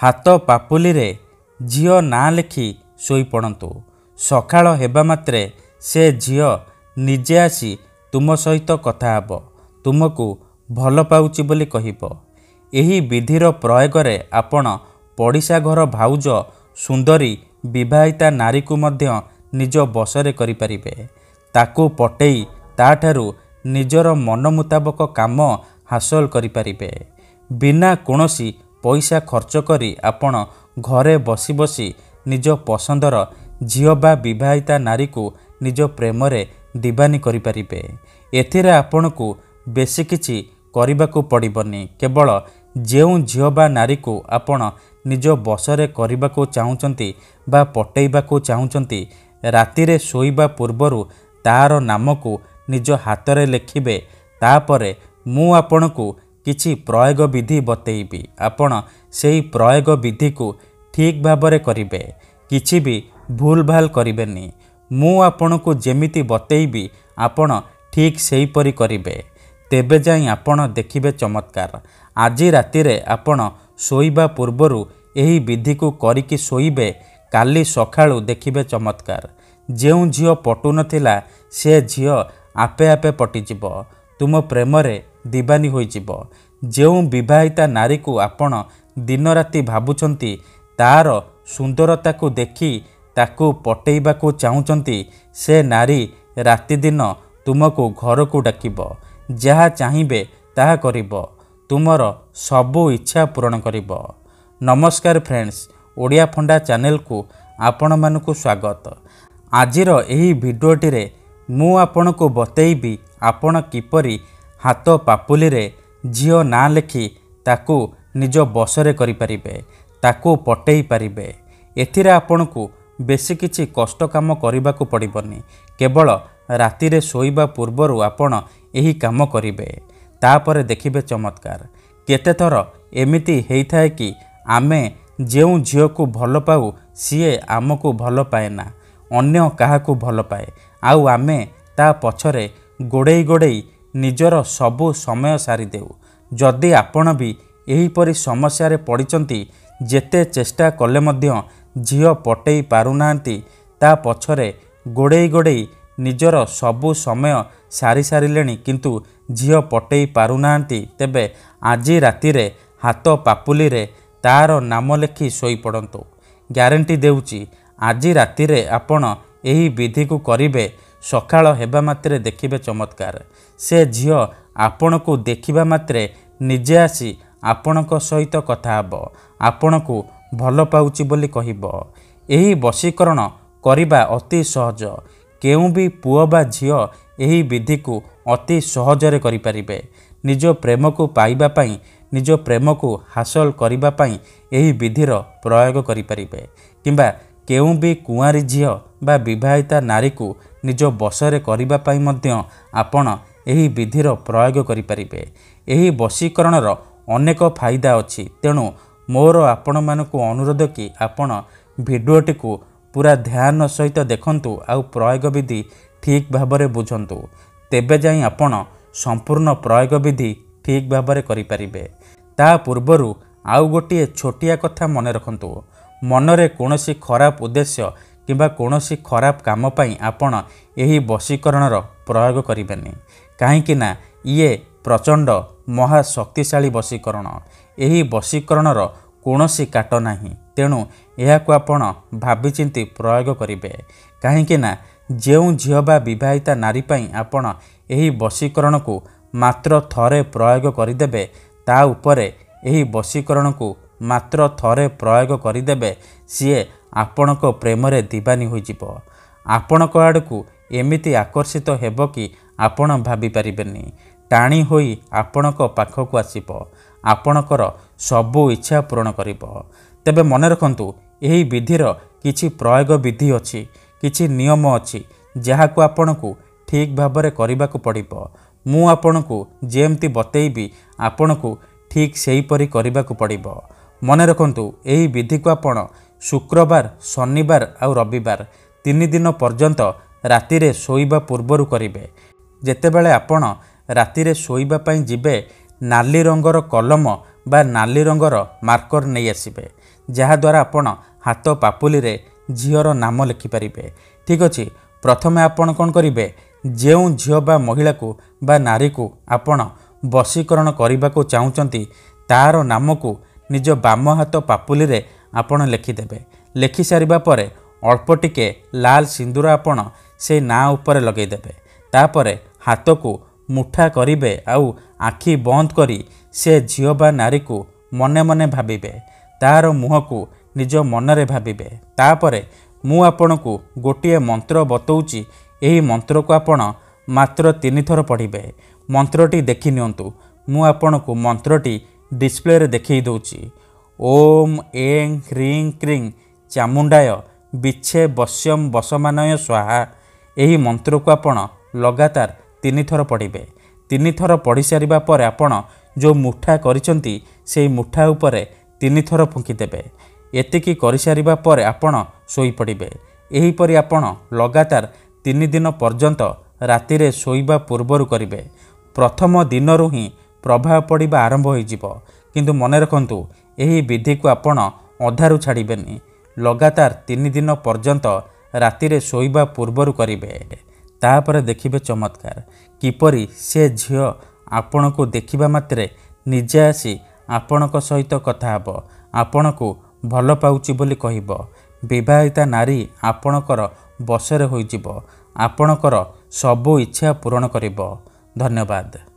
ହାତ ପାପୁଲିରେ ଝିଅ ନାଁ ଲେଖି ଶୋଇପଡ଼ନ୍ତୁ ସକାଳ ହେବା ମାତ୍ରେ ସେ ଝିଅ ନିଜେ ଆସି ତୁମ ସହିତ କଥା ହେବ ତୁମକୁ ଭଲ ପାଉଛି ବୋଲି କହିବ ଏହି ବିଧିର ପ୍ରୟୋଗରେ ଆପଣ ପଡ଼ିଶା ଘର ଭାଉଜ ସୁନ୍ଦରୀ ବିବାହିତା ନାରୀକୁ ମଧ୍ୟ ନିଜ ବସରେ କରିପାରିବେ ତାକୁ ପଟେଇ ତାଠାରୁ ନିଜର ମନ ମୁତାବକ କାମ ହାସଲ କରିପାରିବେ ବିନା କୌଣସି ପଇସା ଖର୍ଚ୍ଚ କରି ଆପଣ ଘରେ ବସି ବସି ନିଜ ପସନ୍ଦର ଝିଅ ବା ବିବାହିତା ନାରୀକୁ ନିଜ ପ୍ରେମରେ ଦିବାନି କରିପାରିବେ ଏଥିରେ ଆପଣଙ୍କୁ ବେଶୀ କିଛି କରିବାକୁ ପଡ଼ିବନି କେବଳ ଯେଉଁ ଝିଅ ବା ନାରୀକୁ ଆପଣ ନିଜ ବସରେ କରିବାକୁ ଚାହୁଁଛନ୍ତି ବା ପଟେଇବାକୁ ଚାହୁଁଛନ୍ତି ରାତିରେ ଶୋଇବା ପୂର୍ବରୁ ତାର ନାମକୁ ନିଜ ହାତରେ ଲେଖିବେ ତାପରେ ମୁଁ ଆପଣଙ୍କୁ କିଛି ପ୍ରୟୋଗ ବିଧି ବତେଇବି ଆପଣ ସେହି ପ୍ରୟୋଗ ବିଧିକୁ ଠିକ୍ ଭାବରେ କରିବେ କିଛି ବି ଭୁଲ ଭାଲ କରିବେନି ମୁଁ ଆପଣଙ୍କୁ ଯେମିତି ବତେଇବି ଆପଣ ଠିକ୍ ସେହିପରି କରିବେ ତେବେ ଯାଇ ଆପଣ ଦେଖିବେ ଚମତ୍କାର ଆଜି ରାତିରେ ଆପଣ ଶୋଇବା ପୂର୍ବରୁ ଏହି ବିଧିକୁ କରିକି ଶୋଇବେ କାଲି ସକାଳୁ ଦେଖିବେ ଚମତ୍କାର ଯେଉଁ ଝିଅ ପଟୁନଥିଲା ସେ ଝିଅ ଆପେ ଆପେ ପଟିଯିବ ତୁମ ପ୍ରେମରେ ଦିବାନୀ ହୋଇଯିବ ଯେଉଁ ବିବାହିତା ନାରୀକୁ ଆପଣ ଦିନରାତି ଭାବୁଛନ୍ତି ତା'ର ସୁନ୍ଦରତାକୁ ଦେଖି ତାକୁ ପଟେଇବାକୁ ଚାହୁଁଛନ୍ତି ସେ ନାରୀ ରାତିଦିନ ତୁମକୁ ଘରକୁ ଡାକିବ ଯାହା ଚାହିଁବେ ତାହା କରିବ ତୁମର ସବୁ ଇଚ୍ଛା ପୂରଣ କରିବ ନମସ୍କାର ଫ୍ରେଣ୍ଡସ୍ ଓଡ଼ିଆ ଫଣ୍ଡା ଚ୍ୟାନେଲକୁ ଆପଣମାନଙ୍କୁ ସ୍ୱାଗତ ଆଜିର ଏହି ଭିଡ଼ିଓଟିରେ ମୁଁ ଆପଣଙ୍କୁ ବତେଇବି ଆପଣ କିପରି ହାତ ପାପୁଲିରେ ଝିଅ ନାଁ ଲେଖି ତାକୁ ନିଜ ବସରେ କରିପାରିବେ ତାକୁ ପଟେଇ ପାରିବେ ଏଥିରେ ଆପଣଙ୍କୁ ବେଶୀ କିଛି କଷ୍ଟ କାମ କରିବାକୁ ପଡ଼ିବନି କେବଳ ରାତିରେ ଶୋଇବା ପୂର୍ବରୁ ଆପଣ ଏହି କାମ କରିବେ ତାପରେ ଦେଖିବେ ଚମତ୍କାର କେତେଥର ଏମିତି ହେଇଥାଏ କି ଆମେ ଯେଉଁ ଝିଅକୁ ଭଲ ପାଉ ସିଏ ଆମକୁ ଭଲ ପାଏନା ଅନ୍ୟ କାହାକୁ ଭଲ ପାଏ ଆଉ ଆମେ ତା ପଛରେ ଗୋଡ଼େଇ ଗୋଡ଼େଇ ନିଜର ସବୁ ସମୟ ସାରିଦେଉ ଯଦି ଆପଣ ବି ଏହିପରି ସମସ୍ୟାରେ ପଡ଼ିଛନ୍ତି ଯେତେ ଚେଷ୍ଟା କଲେ ମଧ୍ୟ ଝିଅ ପଟେଇ ପାରୁନାହାନ୍ତି ତା ପଛରେ ଗୋଡ଼େଇ ଗୋଡ଼େଇ ନିଜର ସବୁ ସମୟ ସାରି ସାରିଲେଣି କିନ୍ତୁ ଝିଅ ପଟେଇ ପାରୁନାହାନ୍ତି ତେବେ ଆଜି ରାତିରେ ହାତ ପାପୁଲିରେ ତାର ନାମ ଲେଖି ଶୋଇପଡ଼ନ୍ତୁ ଗ୍ୟାରେଣ୍ଟି ଦେଉଛି ଆଜି ରାତିରେ ଆପଣ ଏହି ବିଧିକୁ କରିବେ ସକାଳ ହେବା ମାତ୍ରେ ଦେଖିବେ ଚମତ୍କାର ସେ ଝିଅ ଆପଣଙ୍କୁ ଦେଖିବା ମାତ୍ରେ ନିଜେ ଆସି ଆପଣଙ୍କ ସହିତ କଥା ହେବ ଆପଣଙ୍କୁ ଭଲ ପାଉଛି ବୋଲି କହିବ ଏହି ବଶୀକରଣ କରିବା ଅତି ସହଜ କେଉଁ ବି ପୁଅ ବା ଝିଅ ଏହି ବିଧିକୁ ଅତି ସହଜରେ କରିପାରିବେ ନିଜ ପ୍ରେମକୁ ପାଇବା ପାଇଁ ନିଜ ପ୍ରେମକୁ ହାସଲ କରିବା ପାଇଁ ଏହି ବିଧିର ପ୍ରୟୋଗ କରିପାରିବେ କିମ୍ବା କେଉଁ ବି କୁଆଁରୀ ଝିଅ ବା ବିବାହିତା ନାରୀକୁ ନିଜ ବଶରେ କରିବା ପାଇଁ ମଧ୍ୟ ଆପଣ ଏହି ବିଧିର ପ୍ରୟୋଗ କରିପାରିବେ ଏହି ବଶୀକରଣର ଅନେକ ଫାଇଦା ଅଛି ତେଣୁ ମୋର ଆପଣମାନଙ୍କୁ ଅନୁରୋଧ କି ଆପଣ ଭିଡ଼ିଓଟିକୁ ପୁରା ଧ୍ୟାନ ସହିତ ଦେଖନ୍ତୁ ଆଉ ପ୍ରୟୋଗ ବିଧି ଠିକ୍ ଭାବରେ ବୁଝନ୍ତୁ ତେବେ ଯାଇ ଆପଣ ସମ୍ପୂର୍ଣ୍ଣ ପ୍ରୟୋଗ ବିଧି ଠିକ୍ ଭାବରେ କରିପାରିବେ ତା ପୂର୍ବରୁ ଆଉ ଗୋଟିଏ ଛୋଟିଆ କଥା ମନେ ରଖନ୍ତୁ ମନରେ କୌଣସି ଖରାପ ଉଦ୍ଦେଶ୍ୟ କିମ୍ବା କୌଣସି ଖରାପ କାମ ପାଇଁ ଆପଣ ଏହି ବଶୀକରଣର ପ୍ରୟୋଗ କରିବେନି କାହିଁକିନା ଇଏ ପ୍ରଚଣ୍ଡ ମହାଶକ୍ତିଶାଳୀ ବଶୀକରଣ ଏହି ବଶୀକରଣର କୌଣସି କାଟ ନାହିଁ ତେଣୁ ଏହାକୁ ଆପଣ ଭାବିଚିନ୍ତି ପ୍ରୟୋଗ କରିବେ କାହିଁକିନା ଯେଉଁ ଝିଅ ବା ବିବାହିତା ନାରୀ ପାଇଁ ଆପଣ ଏହି ବଶୀକରଣକୁ ମାତ୍ର ଥରେ ପ୍ରୟୋଗ କରିଦେବେ ତା ଉପରେ ଏହି ବଶୀକରଣକୁ ମାତ୍ର ଥରେ ପ୍ରୟୋଗ କରିଦେବେ ସିଏ ଆପଣଙ୍କ ପ୍ରେମରେ ଦିବାନୀ ହୋଇଯିବ ଆପଣଙ୍କ ଆଡ଼କୁ ଏମିତି ଆକର୍ଷିତ ହେବ କି ଆପଣ ଭାବିପାରିବେନି ଟାଣି ହୋଇ ଆପଣଙ୍କ ପାଖକୁ ଆସିବ ଆପଣଙ୍କର ସବୁ ଇଚ୍ଛା ପୂରଣ କରିବ ତେବେ ମନେ ରଖନ୍ତୁ ଏହି ବିଧିର କିଛି ପ୍ରୟୋଗ ବିଧି ଅଛି କିଛି ନିୟମ ଅଛି ଯାହାକୁ ଆପଣଙ୍କୁ ଠିକ୍ ଭାବରେ କରିବାକୁ ପଡ଼ିବ ମୁଁ ଆପଣଙ୍କୁ ଯେମିତି ବତେଇବି ଆପଣଙ୍କୁ ଠିକ୍ ସେହିପରି କରିବାକୁ ପଡ଼ିବ ମନେ ରଖନ୍ତୁ ଏହି ବିଧିକୁ ଆପଣ ଶୁକ୍ରବାର ଶନିବାର ଆଉ ରବିବାର ତିନି ଦିନ ପର୍ଯ୍ୟନ୍ତ ରାତିରେ ଶୋଇବା ପୂର୍ବରୁ କରିବେ ଯେତେବେଳେ ଆପଣ ରାତିରେ ଶୋଇବା ପାଇଁ ଯିବେ ନାଲି ରଙ୍ଗର କଲମ ବା ନାଲି ରଙ୍ଗର ମାର୍କର ନେଇ ଆସିବେ ଯାହାଦ୍ୱାରା ଆପଣ ହାତ ପାପୁଲିରେ ଝିଅର ନାମ ଲେଖିପାରିବେ ଠିକ୍ ଅଛି ପ୍ରଥମେ ଆପଣ କ'ଣ କରିବେ ଯେଉଁ ଝିଅ ବା ମହିଳାକୁ ବା ନାରୀକୁ ଆପଣ ବଶୀକରଣ କରିବାକୁ ଚାହୁଁଛନ୍ତି ତାର ନାମକୁ ନିଜ ବାମ ହାତ ପାପୁଲିରେ ଆପଣ ଲେଖିଦେବେ ଲେଖିସାରିବା ପରେ ଅଳ୍ପ ଟିକେ ଲାଲ ସିନ୍ଦୁର ଆପଣ ସେଇ ନାଁ ଉପରେ ଲଗାଇଦେବେ ତାପରେ ହାତକୁ ମୁଠା କରିବେ ଆଉ ଆଖି ବନ୍ଦ କରି ସେ ଝିଅ ବା ନାରୀକୁ ମନେ ମନେ ଭାବିବେ ତାହାର ମୁହଁକୁ ନିଜ ମନରେ ଭାବିବେ ତାପରେ ମୁଁ ଆପଣଙ୍କୁ ଗୋଟିଏ ମନ୍ତ୍ର ବତାଉଛି ଏହି ମନ୍ତ୍ରକୁ ଆପଣ ମାତ୍ର ତିନିଥର ପଢ଼ିବେ ମନ୍ତ୍ରଟି ଦେଖିନିଅନ୍ତୁ ମୁଁ ଆପଣଙ୍କୁ ମନ୍ତ୍ରଟି ଡିସପ୍ଲେରେ ଦେଖାଇ ଦେଉଛି ଓମ୍ ଏଂ ହ୍ରିଂ କ୍ରିଂ ଚାମୁଣ୍ଡାୟ ବିଛେ ବସ୍ୟମ ବସମାନୟ ସ୍ୱାହା ଏହି ମନ୍ତ୍ରକୁ ଆପଣ ଲଗାତାର ତିନିଥର ପଢ଼ିବେ ତିନିଥର ପଢ଼ିସାରିବା ପରେ ଆପଣ ଯେଉଁ ମୁଠା କରିଛନ୍ତି ସେହି ମୁଠା ଉପରେ ତିନିଥର ଫୁଙ୍କିଦେବେ ଏତିକି କରିସାରିବା ପରେ ଆପଣ ଶୋଇପଡ଼ିବେ ଏହିପରି ଆପଣ ଲଗାତାର ତିନି ଦିନ ପର୍ଯ୍ୟନ୍ତ ରାତିରେ ଶୋଇବା ପୂର୍ବରୁ କରିବେ ପ୍ରଥମ ଦିନରୁ ହିଁ ପ୍ରଭାବ ପଡ଼ିବା ଆରମ୍ଭ ହୋଇଯିବ କିନ୍ତୁ ମନେ ରଖନ୍ତୁ ଏହି ବିଧିକୁ ଆପଣ ଅଧାରୁ ଛାଡ଼ିବେନି ଲଗାତାର ତିନି ଦିନ ପର୍ଯ୍ୟନ୍ତ ରାତିରେ ଶୋଇବା ପୂର୍ବରୁ କରିବେ ତାପରେ ଦେଖିବେ ଚମତ୍କାର କିପରି ସେ ଝିଅ ଆପଣଙ୍କୁ ଦେଖିବା ମାତ୍ରେ ନିଜେ ଆସି ଆପଣଙ୍କ ସହିତ କଥା ହେବ ଆପଣଙ୍କୁ ଭଲ ପାଉଛି ବୋଲି କହିବ ବିବାହିତା ନାରୀ ଆପଣଙ୍କର ବସରେ ହୋଇଯିବ ଆପଣଙ୍କର ସବୁ ଇଚ୍ଛା ପୂରଣ କରିବ ଧନ୍ୟବାଦ